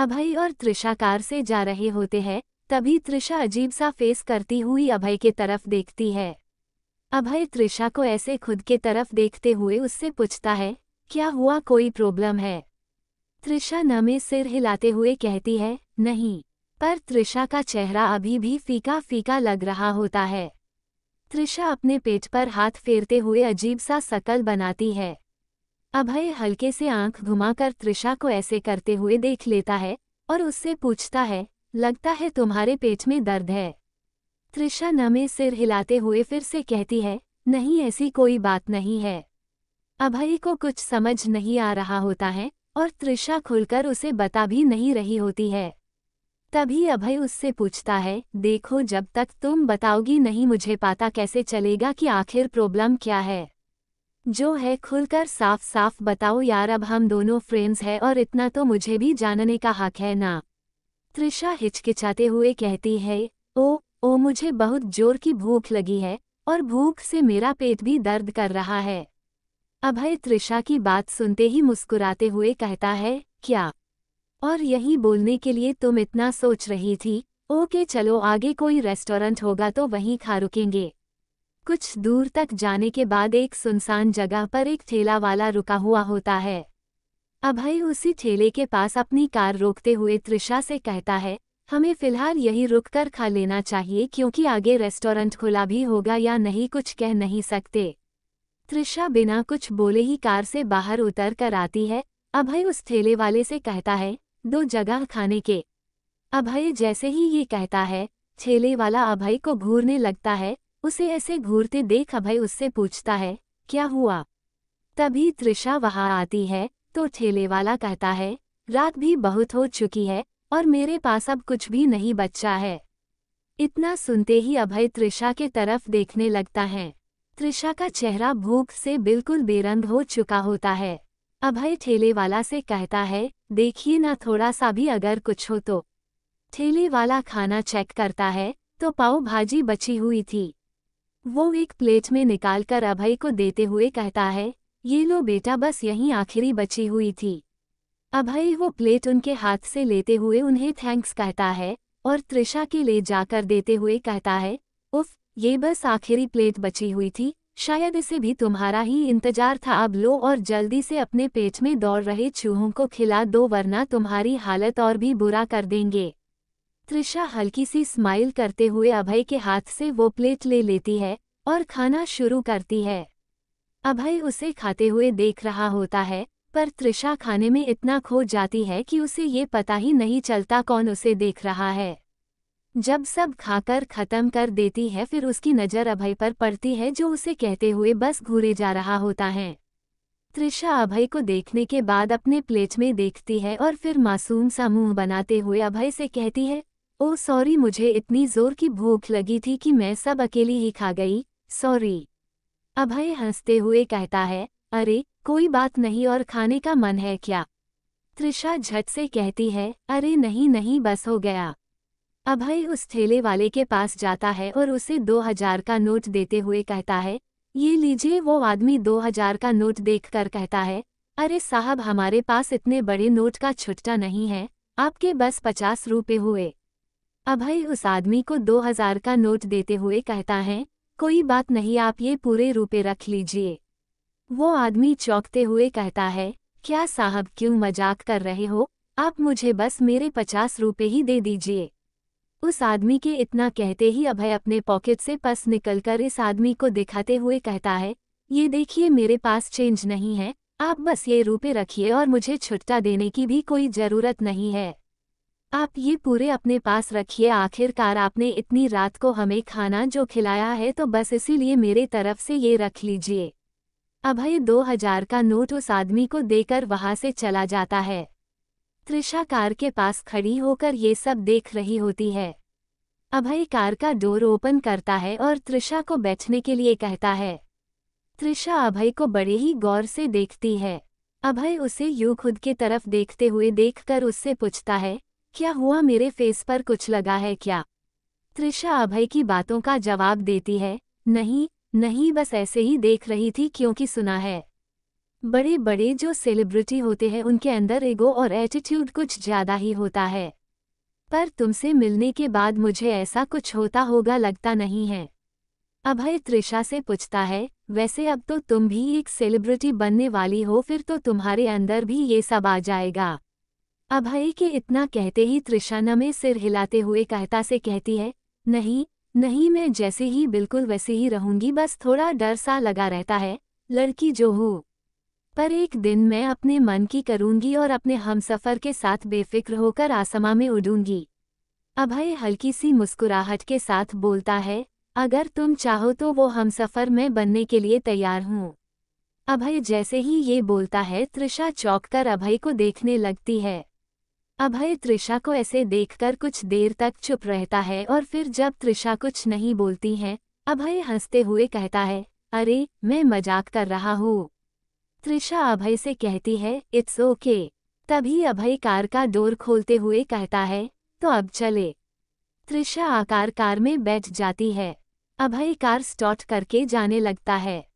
अभय और त्रिषा कार से जा रहे होते हैं तभी त्रिषा अजीब सा फेस करती हुई अभय के तरफ देखती है अभय त्रिषा को ऐसे खुद के तरफ देखते हुए उससे पूछता है क्या हुआ कोई प्रॉब्लम है त्रिषा नमे सिर हिलाते हुए कहती है नहीं पर त्रिषा का चेहरा अभी भी फीका फीका लग रहा होता है त्रिषा अपने पेट पर हाथ फेरते हुए अजीब सा सकल बनाती है अभय हल्के से आंख घुमाकर त्रिषा को ऐसे करते हुए देख लेता है और उससे पूछता है लगता है तुम्हारे पेट में दर्द है त्रिषा नमे सिर हिलाते हुए फिर से कहती है नहीं ऐसी कोई बात नहीं है अभय को कुछ समझ नहीं आ रहा होता है और त्रिशा खुलकर उसे बता भी नहीं रही होती है तभी अभय उससे पूछता है देखो जब तक तुम बताओगी नहीं मुझे पता कैसे चलेगा कि आखिर प्रॉब्लम क्या है जो है खुलकर साफ साफ बताओ यार अब हम दोनों फ्रेंड्स हैं और इतना तो मुझे भी जानने का हक है ना त्रिशा हिचकिचाते हुए कहती है ओ ओ मुझे बहुत जोर की भूख लगी है और भूख से मेरा पेट भी दर्द कर रहा है अभय त्रिशा की बात सुनते ही मुस्कुराते हुए कहता है क्या और यही बोलने के लिए तुम इतना सोच रही थी ओके चलो आगे कोई रेस्टोरेंट होगा तो वहीं खा रुकेंगे कुछ दूर तक जाने के बाद एक सुनसान जगह पर एक ठेला वाला रुका हुआ होता है अभय उसी ठेले के पास अपनी कार रोकते हुए त्रिशा से कहता है हमें फिलहाल यही रुककर खा लेना चाहिए क्योंकि आगे रेस्टोरेंट खुला भी होगा या नहीं कुछ कह नहीं सकते त्रिशा बिना कुछ बोले ही कार से बाहर उतर कर आती है अभय उस ठेले वाले से कहता है दो जगह खाने के अभय जैसे ही ये कहता है ठेले वाला अभय को घूरने लगता है उसे ऐसे घूरते देख अभय उससे पूछता है क्या हुआ तभी त्रिषा वहां आती है तो ठेले वाला कहता है रात भी बहुत हो चुकी है और मेरे पास अब कुछ भी नहीं बचा है इतना सुनते ही अभय त्रिषा के तरफ देखने लगता है त्रिषा का चेहरा भूख से बिल्कुल बेरंग हो चुका होता है अभय ठेले वाला से कहता है देखिए ना थोड़ा सा भी अगर कुछ हो तो ठेले वाला खाना चेक करता है तो पाव भाजी बची हुई थी वो एक प्लेट में निकालकर अभय को देते हुए कहता है ये लो बेटा बस यहीं आखिरी बची हुई थी अभय वो प्लेट उनके हाथ से लेते हुए उन्हें थैंक्स कहता है और त्रिशा के ले जाकर देते हुए कहता है उफ ये बस आखिरी प्लेट बची हुई थी शायद इसे भी तुम्हारा ही इंतजार था अब लो और जल्दी से अपने पेट में दौड़ रहे चूहों को खिला दो वरना तुम्हारी हालत और भी बुरा कर देंगे त्रिशा हल्की सी स्माइल करते हुए अभय के हाथ से वो प्लेट ले लेती है और खाना शुरू करती है अभय उसे खाते हुए देख रहा होता है पर त्रिशा खाने में इतना खो जाती है कि उसे ये पता ही नहीं चलता कौन उसे देख रहा है जब सब खाकर खत्म कर देती है फिर उसकी नज़र अभय पर पड़ती है जो उसे कहते हुए बस घूरे जा रहा होता है त्रिशा अभय को देखने के बाद अपने प्लेट में देखती है और फिर मासूम सा मुंह बनाते हुए अभय से कहती है ओ सॉरी मुझे इतनी जोर की भूख लगी थी कि मैं सब अकेली ही खा गई सॉरी अभय हंसते हुए कहता है अरे कोई बात नहीं और खाने का मन है क्या त्रिशा झट से कहती है अरे नहीं नहीं बस हो गया अभय उस ठेले वाले के पास जाता है और उसे दो हजार का नोट देते हुए कहता है ये लीजिए वो आदमी दो हजार का नोट देखकर कहता है अरे साहब हमारे पास इतने बड़े नोट का छुट्टा नहीं है आपके बस पचास रुपये हुए अभय उस आदमी को दो हजार का नोट देते हुए कहता है कोई बात नहीं आप ये पूरे रुपए रख लीजिए वो आदमी चौंकते हुए कहता है क्या साहब क्यों मजाक कर रहे हो आप मुझे बस मेरे पचास रुपये ही दे दीजिए उस आदमी के इतना कहते ही अभय अपने पॉकेट से पस निकलकर इस आदमी को दिखाते हुए कहता है ये देखिए मेरे पास चेंज नहीं है आप बस ये रुपए रखिए और मुझे छुट्टा देने की भी कोई ज़रूरत नहीं है आप ये पूरे अपने पास रखिए आखिरकार आपने इतनी रात को हमें खाना जो खिलाया है तो बस इसीलिए मेरे तरफ से ये रख लीजिए अभय दो हजार का नोट उस आदमी को देकर वहां से चला जाता है त्रिशा कार के पास खड़ी होकर ये सब देख रही होती है अभय कार का डोर ओपन करता है और त्रिशा को बैठने के लिए कहता है त्रिशा अभय को बड़े ही गौर से देखती है अभय उसे यू खुद की तरफ देखते हुए देखकर उससे पूछता है क्या हुआ मेरे फेस पर कुछ लगा है क्या त्रिशा अभय की बातों का जवाब देती है नहीं नहीं बस ऐसे ही देख रही थी क्योंकि सुना है बड़े बड़े जो सेलिब्रिटी होते हैं उनके अंदर एगो और एटीट्यूड कुछ ज़्यादा ही होता है पर तुमसे मिलने के बाद मुझे ऐसा कुछ होता होगा लगता नहीं है अभय त्रिशा से पूछता है वैसे अब तो तुम भी एक सेलिब्रिटी बनने वाली हो फिर तो तुम्हारे अंदर भी ये सब आ जाएगा अभय के इतना कहते ही त्रिशाना में सिर हिलाते हुए कहता से कहती है नहीं नहीं मैं जैसे ही बिल्कुल वैसे ही रहूंगी बस थोड़ा डर सा लगा रहता है लड़की जो हूँ पर एक दिन मैं अपने मन की करूंगी और अपने हमसफ़र के साथ बेफिक्र होकर आसमां में उड़ूंगी अभय हल्की सी मुस्कुराहट के साथ बोलता है अगर तुम चाहो तो वो हमसफ़र मैं बनने के लिए तैयार हूँ अभय जैसे ही ये बोलता है त्रिशा चौंक कर अभय को देखने लगती है अभय त्रिषा को ऐसे देखकर कुछ देर तक चुप रहता है और फिर जब त्रिषा कुछ नहीं बोलती हैं अभय हंसते हुए कहता है अरे मैं मजाक कर रहा हूँ त्रिषा अभय से कहती है इट्स ओके okay. तभी अभय कार का डोर खोलते हुए कहता है तो अब चले त्रिषा आकार कार में बैठ जाती है अभय कार स्टॉट करके जाने लगता है